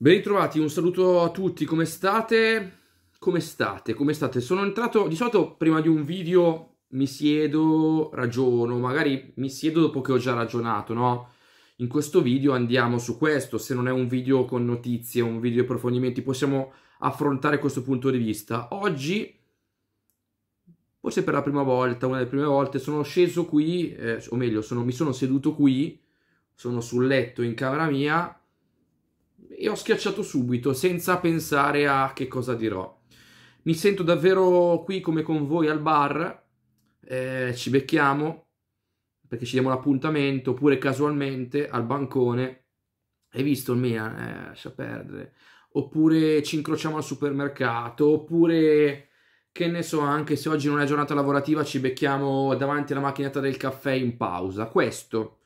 Ben ritrovati, un saluto a tutti, come state? Come state? Come state? Sono entrato, di solito prima di un video mi siedo, ragiono, magari mi siedo dopo che ho già ragionato, no? In questo video andiamo su questo, se non è un video con notizie, un video di approfondimenti, possiamo affrontare questo punto di vista. Oggi, forse per la prima volta, una delle prime volte, sono sceso qui, eh, o meglio, sono, mi sono seduto qui, sono sul letto in camera mia e ho schiacciato subito senza pensare a che cosa dirò. Mi sento davvero qui come con voi al bar, eh, ci becchiamo perché ci diamo l'appuntamento oppure casualmente al bancone. Hai visto il Milan? Eh, lascia perdere. Oppure ci incrociamo al supermercato, oppure che ne so, anche se oggi non è giornata lavorativa, ci becchiamo davanti alla macchinetta del caffè in pausa. Questo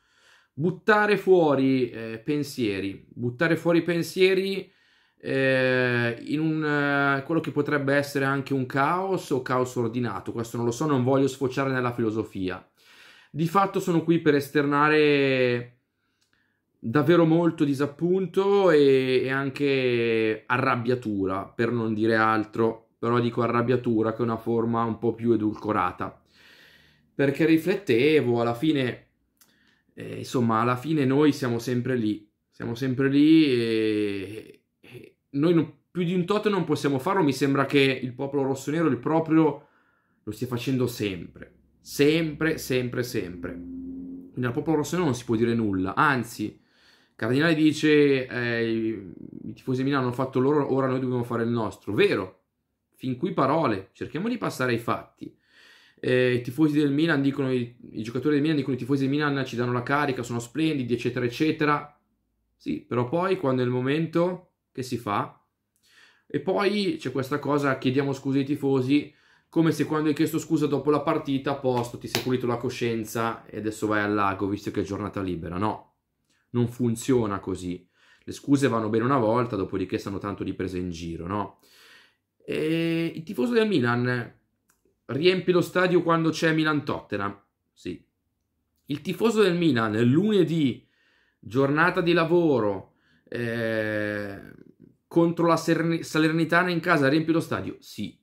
buttare fuori eh, pensieri, buttare fuori pensieri eh, in un, eh, quello che potrebbe essere anche un caos o caos ordinato, questo non lo so, non voglio sfociare nella filosofia. Di fatto sono qui per esternare davvero molto disappunto e, e anche arrabbiatura, per non dire altro, però dico arrabbiatura che è una forma un po' più edulcorata. Perché riflettevo, alla fine eh, insomma, alla fine noi siamo sempre lì, siamo sempre lì e, e noi non, più di un tot non possiamo farlo, mi sembra che il popolo rossonero il proprio lo stia facendo sempre, sempre, sempre, sempre. Quindi al popolo rossonero non si può dire nulla, anzi, Cardinale dice eh, i tifosi di Milano hanno fatto loro, ora noi dobbiamo fare il nostro, vero? Fin qui parole, cerchiamo di passare ai fatti eh, i tifosi del Milan dicono, i, i, giocatori del Milan dicono i tifosi del Milan ci danno la carica, sono splendidi, eccetera, eccetera. Sì, però poi quando è il momento che si fa. E poi c'è questa cosa, chiediamo scusa ai tifosi, come se quando hai chiesto scusa dopo la partita, a posto, ti sei pulito la coscienza e adesso vai al lago, visto che è giornata libera. No, non funziona così. Le scuse vanno bene una volta, dopodiché stanno tanto di prese in giro, no? E il tifoso del Milan riempi lo stadio quando c'è Milan-Tottenham. Sì. Il tifoso del Milan, lunedì, giornata di lavoro, eh, contro la Salernitana in casa, riempi lo stadio? Sì.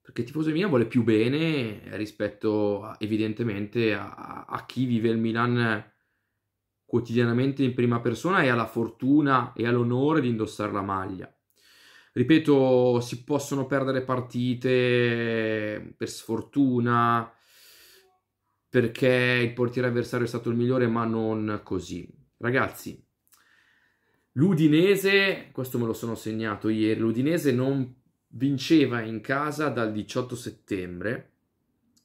Perché il tifoso del Milan vuole più bene rispetto, a, evidentemente, a, a chi vive il Milan quotidianamente in prima persona e ha la fortuna e ha l'onore di indossare la maglia ripeto, si possono perdere partite eh, per sfortuna, perché il portiere avversario è stato il migliore, ma non così. Ragazzi, l'Udinese, questo me lo sono segnato ieri, l'Udinese non vinceva in casa dal 18 settembre,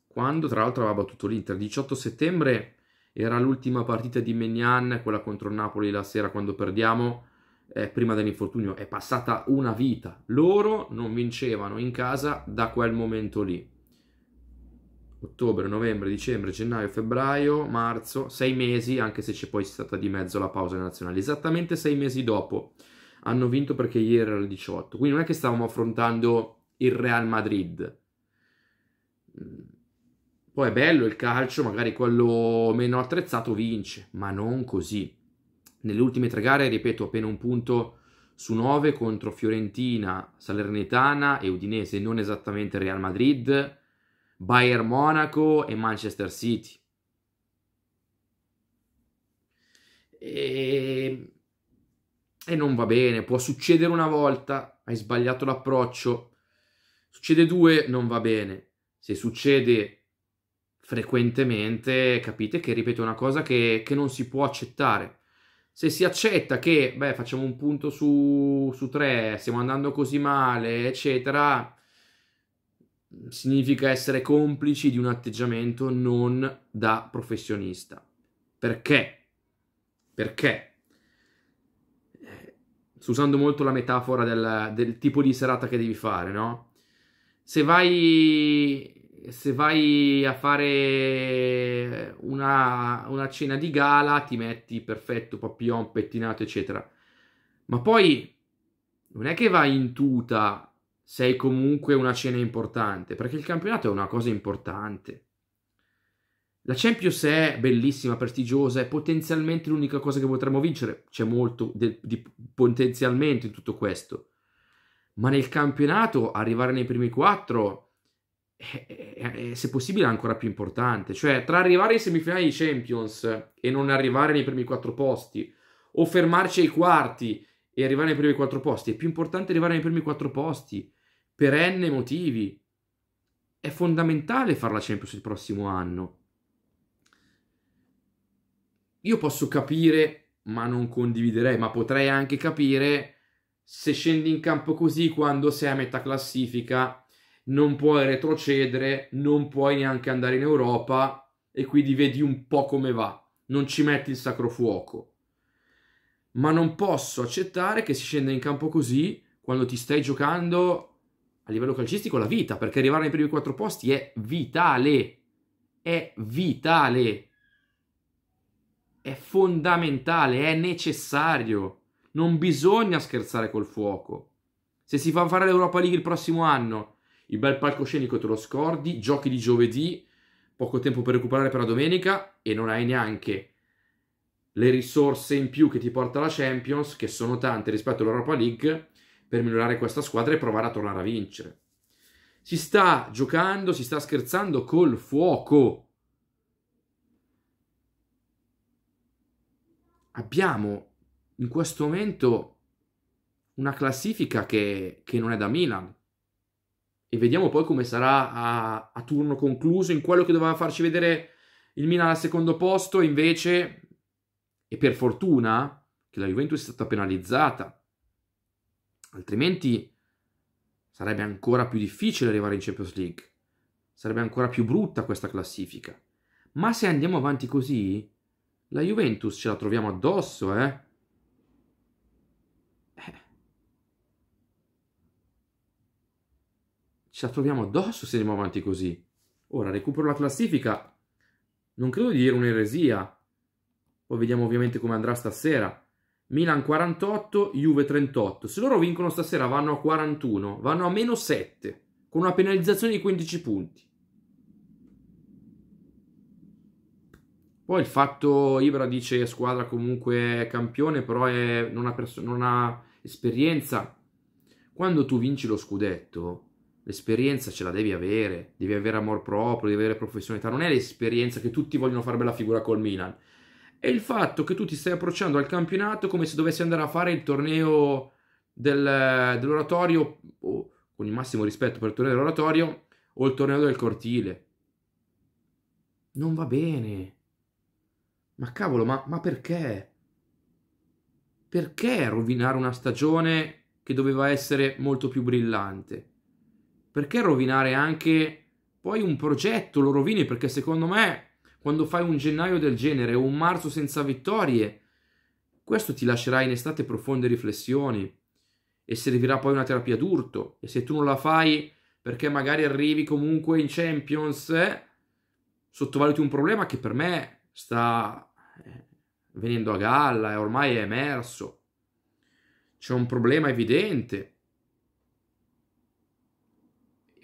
quando tra l'altro aveva battuto l'Inter. 18 settembre era l'ultima partita di Menian, quella contro Napoli la sera quando perdiamo eh, prima dell'infortunio, è passata una vita. Loro non vincevano in casa da quel momento lì. Ottobre, novembre, dicembre, gennaio, febbraio, marzo, sei mesi, anche se c'è poi stata di mezzo la pausa nazionale. Esattamente sei mesi dopo hanno vinto perché ieri era il 18. Quindi non è che stavamo affrontando il Real Madrid. Poi è bello il calcio, magari quello meno attrezzato vince, ma non così. Nelle ultime tre gare, ripeto, appena un punto su nove contro Fiorentina, Salernitana e Udinese, non esattamente Real Madrid, Bayern Monaco e Manchester City. E... Ehm, e, non va bene, può succedere una volta, hai sbagliato l'approccio, succede due, non va bene. Se succede frequentemente, capite che ripeto è una cosa che, che non si può accettare se si accetta che, beh, facciamo un punto su, su tre, stiamo andando così male, eccetera, significa essere complici di un atteggiamento non da professionista. Perché? Perché? Eh, sto usando molto la metafora del, del tipo di serata che devi fare, no? Se vai se vai a fare una, una cena di gala ti metti perfetto papillon, pettinato, eccetera. Ma poi non è che vai in tuta, sei comunque una cena importante, perché il campionato è una cosa importante. La Champions è bellissima, prestigiosa, è potenzialmente l'unica cosa che potremmo vincere. C'è molto de- di potenzialmente in tutto questo. Ma nel campionato arrivare nei primi quattro è, è, è, se possibile ancora più importante. Cioè, tra arrivare in semifinali di Champions e non arrivare nei primi quattro posti, o fermarci ai quarti e arrivare nei primi quattro posti, è più importante arrivare nei primi quattro posti per n motivi. È fondamentale fare la Champions il prossimo anno. Io posso capire, ma non condividerei, ma potrei anche capire se scendi in campo così quando sei a metà classifica non puoi retrocedere, non puoi neanche andare in Europa e quindi vedi un po' come va, non ci metti il sacro fuoco. Ma non posso accettare che si scenda in campo così quando ti stai giocando a livello calcistico la vita, perché arrivare nei primi quattro posti è vitale, è vitale, è fondamentale, è necessario. Non bisogna scherzare col fuoco. Se si fa fare l'Europa League il prossimo anno il bel palcoscenico te lo scordi, giochi di giovedì, poco tempo per recuperare per la domenica e non hai neanche le risorse in più che ti porta la Champions, che sono tante rispetto all'Europa League, per migliorare questa squadra e provare a tornare a vincere. Si sta giocando, si sta scherzando col fuoco. Abbiamo in questo momento una classifica che, che non è da Milan e vediamo poi come sarà a, a turno concluso in quello che doveva farci vedere il Milan al secondo posto invece e per fortuna che la Juventus è stata penalizzata altrimenti sarebbe ancora più difficile arrivare in Champions League sarebbe ancora più brutta questa classifica ma se andiamo avanti così la Juventus ce la troviamo addosso eh ce la troviamo addosso se andiamo avanti così. Ora recupero la classifica. Non credo di dire un'eresia. Poi vediamo ovviamente come andrà stasera. Milan 48, Juve 38. Se loro vincono stasera vanno a 41, vanno a meno 7, con una penalizzazione di 15 punti. Poi il fatto, Ibra dice squadra comunque campione, però è, non, ha non ha esperienza. Quando tu vinci lo scudetto, L'esperienza ce la devi avere, devi avere amor proprio, devi avere professionalità. Non è l'esperienza che tutti vogliono fare bella figura col Milan. È il fatto che tu ti stai approcciando al campionato come se dovessi andare a fare il torneo del, dell'oratorio, oh, con il massimo rispetto per il torneo dell'oratorio, o il torneo del cortile. Non va bene. Ma cavolo, ma, ma perché? Perché rovinare una stagione che doveva essere molto più brillante? perché rovinare anche poi un progetto, lo rovini perché secondo me quando fai un gennaio del genere o un marzo senza vittorie, questo ti lascerà in estate profonde riflessioni e servirà poi una terapia d'urto e se tu non la fai perché magari arrivi comunque in Champions, eh, sottovaluti un problema che per me sta eh, venendo a galla e ormai è emerso. C'è un problema evidente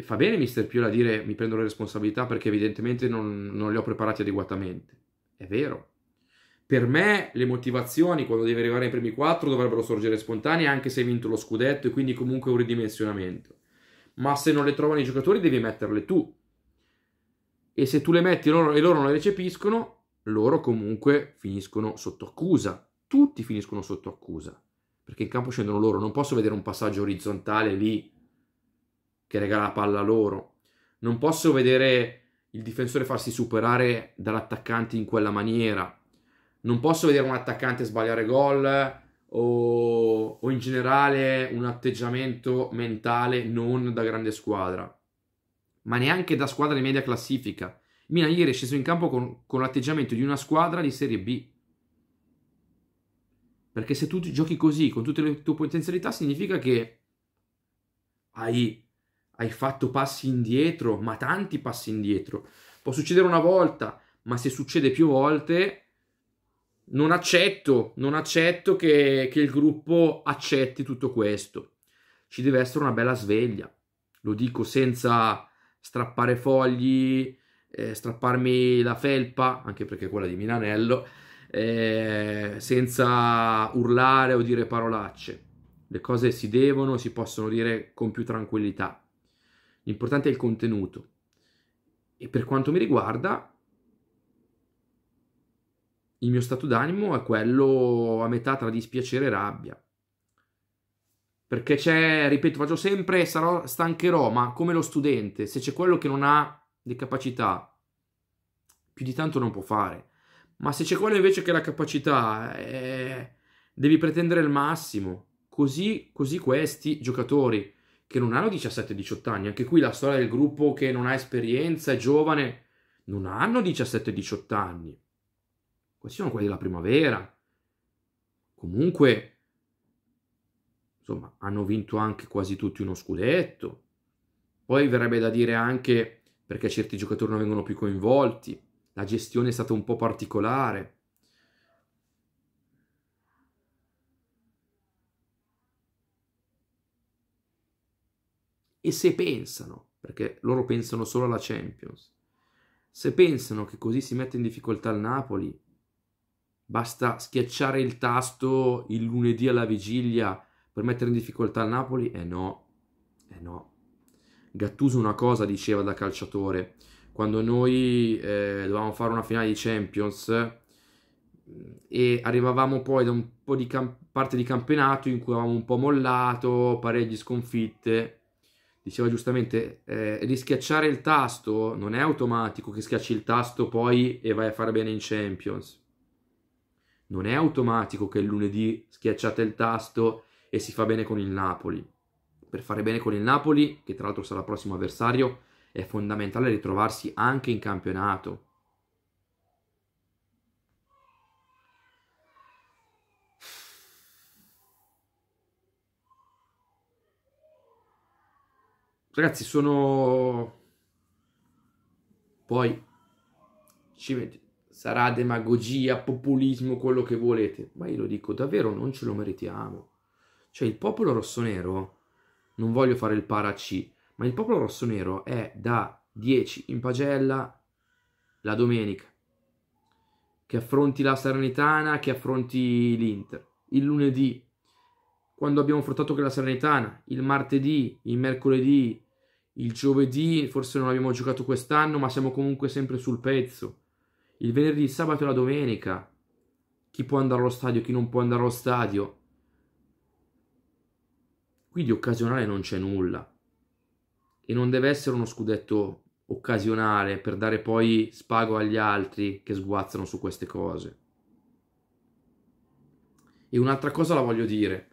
fa bene Mister Piola a dire mi prendo le responsabilità perché evidentemente non, non, le ho preparati adeguatamente. È vero. Per me le motivazioni quando devi arrivare ai primi quattro dovrebbero sorgere spontanee anche se hai vinto lo scudetto e quindi comunque un ridimensionamento. Ma se non le trovano i giocatori devi metterle tu. E se tu le metti loro, e loro non le recepiscono, loro comunque finiscono sotto accusa. Tutti finiscono sotto accusa. Perché in campo scendono loro. Non posso vedere un passaggio orizzontale lì che regala la palla loro. Non posso vedere il difensore farsi superare dall'attaccante in quella maniera. Non posso vedere un attaccante sbagliare gol o, o in generale un atteggiamento mentale non da grande squadra, ma neanche da squadra di media classifica. Milan ieri è sceso in campo con, con l'atteggiamento di una squadra di Serie B. Perché se tu giochi così, con tutte le tue potenzialità, significa che hai hai fatto passi indietro, ma tanti passi indietro. Può succedere una volta, ma se succede più volte, non accetto, non accetto che, che il gruppo accetti tutto questo. Ci deve essere una bella sveglia, lo dico senza strappare fogli, eh, strapparmi la felpa, anche perché è quella di Milanello, eh, senza urlare o dire parolacce. Le cose si devono, si possono dire con più tranquillità l'importante è il contenuto. E per quanto mi riguarda, il mio stato d'animo è quello a metà tra dispiacere e rabbia. Perché c'è, ripeto, faccio sempre, sarò, stancherò, ma come lo studente, se c'è quello che non ha le capacità, più di tanto non può fare. Ma se c'è quello invece che ha la capacità, eh, devi pretendere il massimo. Così, così questi giocatori che non hanno 17-18 anni. Anche qui la storia del gruppo che non ha esperienza, è giovane, non hanno 17-18 anni. Questi sono quelli della primavera. Comunque, insomma, hanno vinto anche quasi tutti uno scudetto. Poi verrebbe da dire anche perché certi giocatori non vengono più coinvolti. La gestione è stata un po' particolare. E se pensano, perché loro pensano solo alla Champions, se pensano che così si mette in difficoltà il Napoli, basta schiacciare il tasto il lunedì alla vigilia per mettere in difficoltà il Napoli, eh no, eh no. Gattuso una cosa diceva da calciatore, quando noi eh, dovevamo fare una finale di Champions mm, e arrivavamo poi da un po' di parte di campionato in cui avevamo un po' mollato, pareggi sconfitte, diceva giustamente, eh, rischiacciare il tasto non è automatico che schiacci il tasto poi e vai a fare bene in Champions. Non è automatico che il lunedì schiacciate il tasto e si fa bene con il Napoli. Per fare bene con il Napoli, che tra l'altro sarà il prossimo avversario, è fondamentale ritrovarsi anche in campionato. ragazzi sono poi ci metti sarà demagogia, populismo, quello che volete, ma io lo dico davvero, non ce lo meritiamo. Cioè il popolo rossonero, non voglio fare il paraci, ma il popolo rossonero è da 10 in pagella la domenica, che affronti la Salernitana, che affronti l'Inter, il lunedì, quando abbiamo affrontato anche la Salernitana, il martedì, il mercoledì, il giovedì forse non abbiamo giocato quest'anno, ma siamo comunque sempre sul pezzo. Il venerdì, il sabato e la domenica. Chi può andare allo stadio, chi non può andare allo stadio. Qui di occasionale non c'è nulla. E non deve essere uno scudetto occasionale per dare poi spago agli altri che sguazzano su queste cose. E un'altra cosa la voglio dire.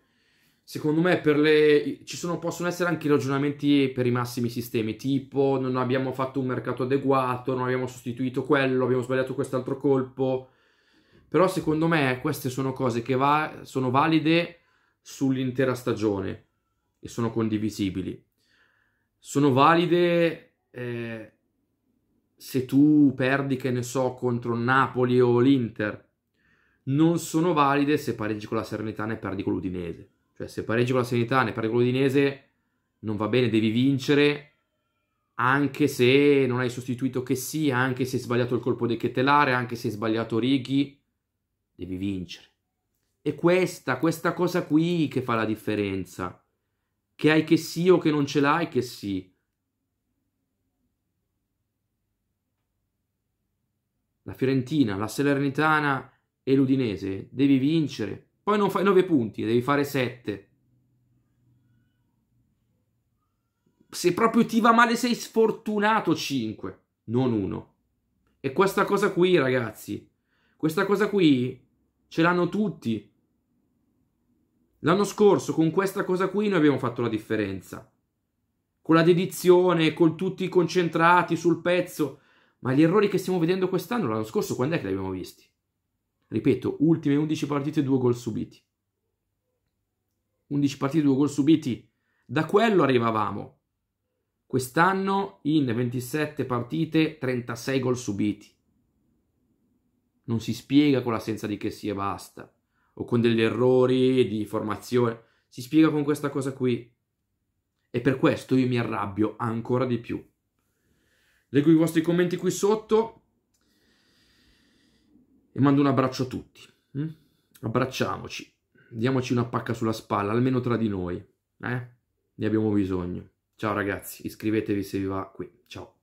Secondo me le... ci sono, possono essere anche ragionamenti per i massimi sistemi, tipo non abbiamo fatto un mercato adeguato, non abbiamo sostituito quello, abbiamo sbagliato quest'altro colpo. Però secondo me queste sono cose che va... sono valide sull'intera stagione e sono condivisibili. Sono valide eh, se tu perdi, che ne so, contro Napoli o l'Inter. Non sono valide se pareggi con la Serenità e perdi con l'Udinese cioè, se pareggi con la Sanità, ne pari con l'Udinese, non va bene, devi vincere, anche se non hai sostituito che sì, anche se hai sbagliato il colpo del Chetelare, anche se hai sbagliato Righi, devi vincere. E questa, questa cosa qui che fa la differenza. Che hai che sì o che non ce l'hai che sì. La Fiorentina, la Salernitana e l'Udinese devi vincere poi non fai 9 punti, devi fare 7. Se proprio ti va male sei sfortunato 5, non 1. E questa cosa qui, ragazzi, questa cosa qui ce l'hanno tutti. L'anno scorso con questa cosa qui noi abbiamo fatto la differenza. Con la dedizione, con tutti concentrati sul pezzo. Ma gli errori che stiamo vedendo quest'anno, l'anno scorso, quando è che li abbiamo visti? Ripeto, ultime 11 partite, 2 gol subiti. 11 partite, 2 gol subiti. Da quello arrivavamo. Quest'anno in 27 partite 36 gol subiti. Non si spiega con l'assenza di che sia basta o con degli errori di formazione. Si spiega con questa cosa qui. E per questo io mi arrabbio ancora di più. Leggo i vostri commenti qui sotto. E mando un abbraccio a tutti. Mm? Abbracciamoci, diamoci una pacca sulla spalla, almeno tra di noi. Eh? Ne abbiamo bisogno. Ciao ragazzi, iscrivetevi se vi va qui. Ciao.